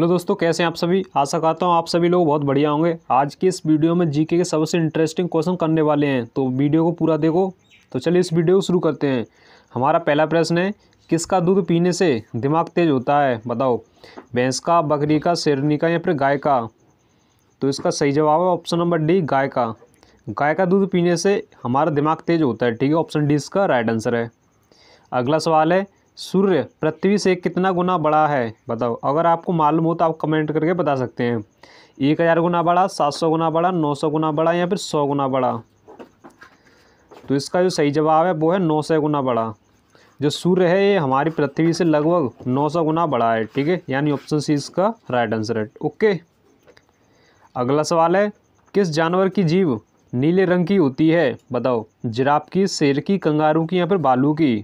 hello दोस्तों कैसे हैं आप सभी आशा करता हूँ आप सभी लोग बहुत बढ़िया होंगे आज की इस वीडियो में जीके के सबसे इंटरेस्टिंग क्वेश्चन करने वाले हैं तो वीडियो को पूरा देखो तो चलिए इस वीडियो को शुरू करते हैं हमारा पहला प्रश्न है किसका दूध पीने से दिमाग तेज होता है बताओ भैंस का बकरी का शेरनी का या फिर गाय का तो इसका सही जवाब है ऑप्शन नंबर डी गाय का गाय का दूध पीने से हमारा दिमाग तेज होता है ठीक है ऑप्शन डी इसका राइट आंसर है अगला सवाल है सूर्य पृथ्वी से कितना गुना बड़ा है बताओ अगर आपको मालूम हो तो आप कमेंट करके बता सकते हैं एक हज़ार गुना बड़ा सात सौ गुना बड़ा नौ सौ गुना बड़ा या फिर सौ गुना बड़ा तो इसका जो सही जवाब है वो है नौ सौ गुना बड़ा जो सूर्य है ये हमारी पृथ्वी से लगभग नौ सौ गुना बड़ा है ठीक है यानी ऑप्शन सी इसका राइट आंसर है ओके अगला सवाल है किस जानवर की जीव नीले रंग की होती है बताओ जिराफ की शेर की कंगारू की या फिर बालू की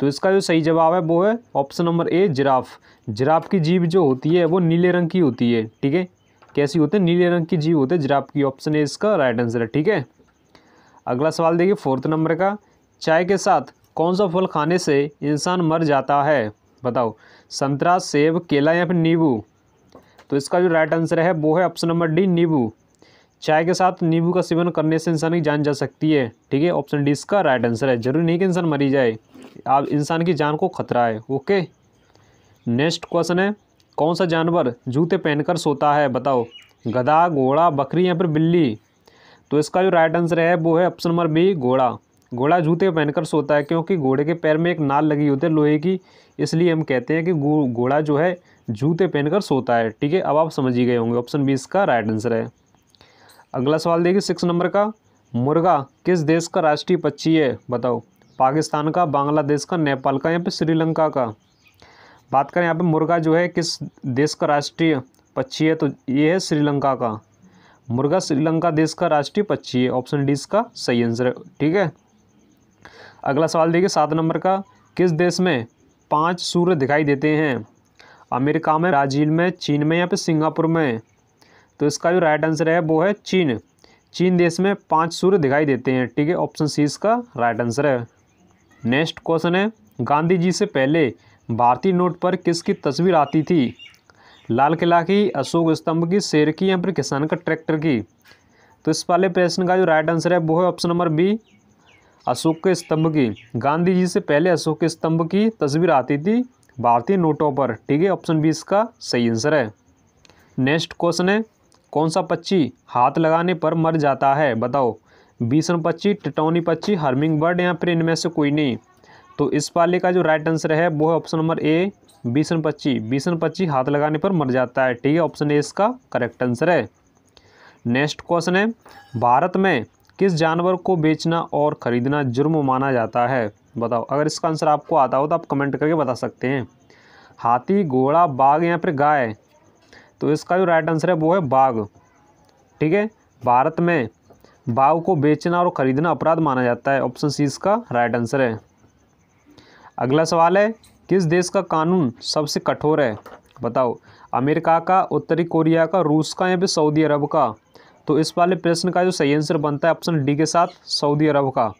तो इसका जो सही जवाब है वो है option number A giraffe giraffe की जीभ जो होती है वो नीले रंग की होती है ठीक है कैसी होते हैं नीले रंग की जीव होते हैं जिराफ की ऑप्शन ए इसका राइट आंसर है ठीक है अगला सवाल देखिए फोर्थ नंबर का चाय के साथ कौन सा फल खाने से इंसान मर जाता है बताओ संतरा सेब केला या फिर नींबू तो इसका जो राइट आंसर है वो है ऑप्शन नंबर डी नींबू चाय के साथ नींबू का सेवन करने से इंसान की जान जा सकती है ठीक है ऑप्शन डी इसका राइट आंसर है जरूरी नहीं कि इंसान मरी जाए आप इंसान की जान को खतरा है ओके नेक्स्ट क्वेश्चन है कौन सा जानवर जूते पहनकर सोता है बताओ गधा घोड़ा बकरी या फिर बिल्ली तो इसका जो राइट आंसर है वो है ऑप्शन नंबर बी घोड़ा घोड़ा जूते पहनकर सोता है क्योंकि घोड़े के पैर में एक नाल लगी होती है लोहे की इसलिए हम कहते हैं कि घोड़ा जो है जूते पहनकर सोता है ठीक है अब आप समझ ही गए होंगे ऑप्शन बी इसका राइट आंसर है अगला सवाल देखिए सिक्स नंबर का मुर्गा किस देश का राष्ट्रीय पक्षी है बताओ पाकिस्तान का बांग्लादेश का नेपाल का यहाँ पे श्रीलंका का बात करें यहाँ पे मुर्गा जो है किस देश का राष्ट्रीय पक्षी है तो ये है श्रीलंका का मुर्गा श्रीलंका देश का राष्ट्रीय पक्षी है ऑप्शन डी इसका सही आंसर है ठीक है अगला सवाल देखिए सात नंबर का किस देश में पांच सूर्य दिखाई देते हैं अमेरिका में ब्राज़ील में चीन में या फिर सिंगापुर में तो इसका जो राइट आंसर है वो है चीन चीन देश में पांच सूर्य दिखाई देते हैं ठीक है ऑप्शन सी इसका राइट आंसर है नेक्स्ट क्वेश्चन है गांधी जी से पहले भारतीय नोट पर किसकी तस्वीर आती थी लाल किला की अशोक स्तंभ की शेर की या फिर किसान का ट्रैक्टर की तो इस वाले प्रश्न का जो राइट आंसर है वो है ऑप्शन नंबर बी अशोक के स्तंभ की गांधी जी से पहले अशोक के स्तंभ की तस्वीर आती थी भारतीय नोटों पर ठीक है ऑप्शन बी इसका सही आंसर है नेक्स्ट क्वेश्चन है कौन सा पक्षी हाथ लगाने पर मर जाता है बताओ बीसम पक्षी टिटौनी पक्षी हर्मिंग बर्ड या फिर इनमें से कोई नहीं तो इस पाले का जो राइट आंसर है वो है ऑप्शन नंबर ए बीसन पक्षी बीसन पक्षी हाथ लगाने पर मर जाता है ठीक है ऑप्शन ए इसका करेक्ट आंसर है नेक्स्ट क्वेश्चन है भारत में किस जानवर को बेचना और ख़रीदना जुर्म माना जाता है बताओ अगर इसका आंसर आपको आता हो तो आप कमेंट करके बता सकते हैं हाथी घोड़ा बाघ या फिर गाय तो इसका जो राइट आंसर है वो है बाघ ठीक है भारत में भाव को बेचना और ख़रीदना अपराध माना जाता है ऑप्शन सी इसका राइट आंसर है अगला सवाल है किस देश का कानून सबसे कठोर है बताओ अमेरिका का उत्तरी कोरिया का रूस का या फिर सऊदी अरब का तो इस वाले प्रश्न का जो सही आंसर बनता है ऑप्शन डी के साथ सऊदी अरब का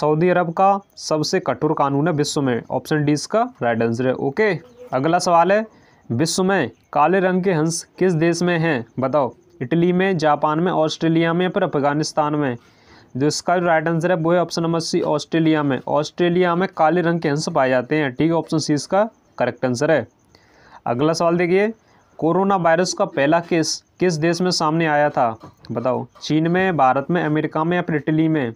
सऊदी अरब का सबसे कठोर कानून है विश्व में ऑप्शन डी इसका राइट आंसर है ओके अगला सवाल है विश्व में काले रंग के हंस किस देश में हैं बताओ इटली में जापान में ऑस्ट्रेलिया में या फिर अफगानिस्तान में जो इसका राइट आंसर है वो है ऑप्शन नंबर सी ऑस्ट्रेलिया में ऑस्ट्रेलिया में काले रंग के हंस पाए जाते हैं ठीक है ऑप्शन सी इसका करेक्ट आंसर है अगला सवाल देखिए कोरोना वायरस का पहला केस किस देश में सामने आया था बताओ चीन में भारत में अमेरिका में या फिर इटली में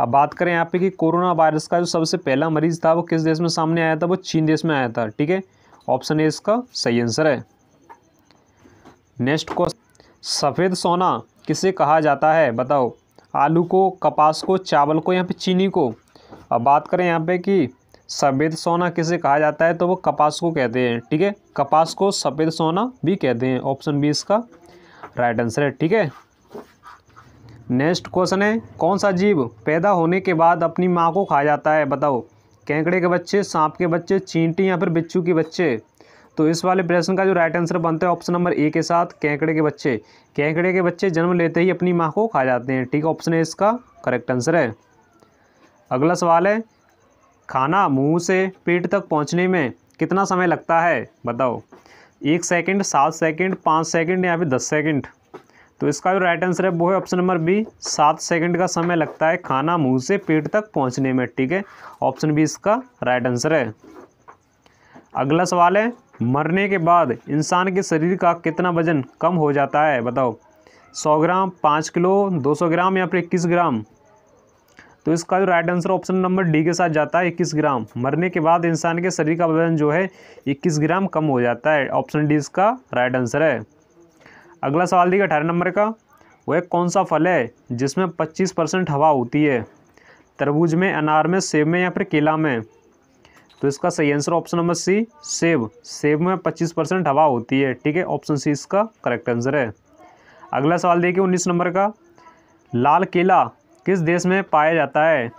अब बात करें यहाँ पे कि कोरोना वायरस का जो सबसे पहला मरीज था वो किस देश में सामने आया था वो चीन देश में आया था ठीक है ऑप्शन ए इसका सही आंसर है नेक्स्ट क्वेश्चन सफ़ेद सोना किसे कहा जाता है बताओ आलू को कपास को चावल को यहाँ पे चीनी को अब बात करें यहाँ पे कि सफ़ेद सोना किसे कहा जाता है तो वो कपास को कहते हैं ठीक है कपास को सफ़ेद सोना भी कहते हैं ऑप्शन बी इसका राइट आंसर है ठीक है नेक्स्ट क्वेश्चन है कौन सा जीव पैदा होने के बाद अपनी माँ को खा जाता है बताओ केंकड़े के बच्चे सांप के बच्चे चींटी या फिर बिच्छू के बच्चे तो इस वाले प्रश्न का जो राइट आंसर बनता है ऑप्शन नंबर ए के साथ कैंकड़े के बच्चे कैंकड़े के बच्चे जन्म लेते ही अपनी माँ को खा जाते हैं ठीक है ऑप्शन ए इसका करेक्ट आंसर है अगला सवाल है खाना मुंह से पेट तक पहुंचने में कितना समय लगता है बताओ एक सेकंड सात सेकंड पाँच सेकंड या फिर दस सेकंड तो इसका जो राइट आंसर है वो है ऑप्शन नंबर बी सात सेकंड का समय लगता है खाना मुंह से पेट तक पहुंचने में ठीक है ऑप्शन बी इसका राइट आंसर है अगला सवाल है मरने के बाद इंसान के शरीर का कितना वजन कम हो जाता है बताओ सौ ग्राम पाँच किलो दो सौ ग्राम या फिर इक्कीस ग्राम तो इसका जो right answer option number D के साथ जाता है इक्कीस ग्राम मरने के बाद इंसान के शरीर का वजन जो है इक्कीस ग्राम कम हो जाता है ऑप्शन डी इसका राइट आंसर है अगला सवाल देखिए अठारह नंबर का वह कौन सा फल है जिसमें पच्चीस परसेंट हवा होती है तरबूज में अनार में सेब में या फिर केला में तो इसका सही आंसर ऑप्शन नंबर सी सेब सेब में पच्चीस परसेंट हवा होती है ठीक है ऑप्शन सी इसका करेक्ट आंसर है अगला सवाल देखिए उन्नीस नंबर का लाल किला किस देश में पाया जाता है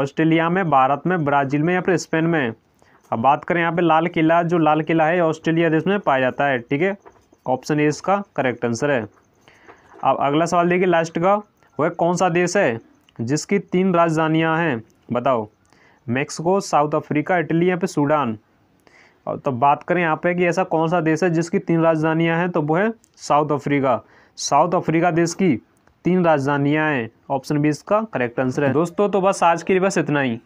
ऑस्ट्रेलिया में भारत में ब्राज़ील में या फिर स्पेन में अब बात करें यहाँ पे लाल किला जो लाल किला है ऑस्ट्रेलिया देश में पाया जाता है ठीक है ऑप्शन ए इसका करेक्ट आंसर है अब अगला सवाल देखिए लास्ट का वह कौन सा देश है जिसकी तीन राजधानियाँ हैं बताओ मैक्सिको साउथ अफ्रीका इटली या फिर सूडान और तो बात करें यहाँ पे कि ऐसा कौन सा देश है जिसकी तीन राजधानियाँ हैं तो वो है साउथ अफ्रीका साउथ अफ्रीका देश की तीन राजधानियाँ हैं ऑप्शन बी इसका करेक्ट आंसर है दोस्तों तो बस आज के लिए बस इतना ही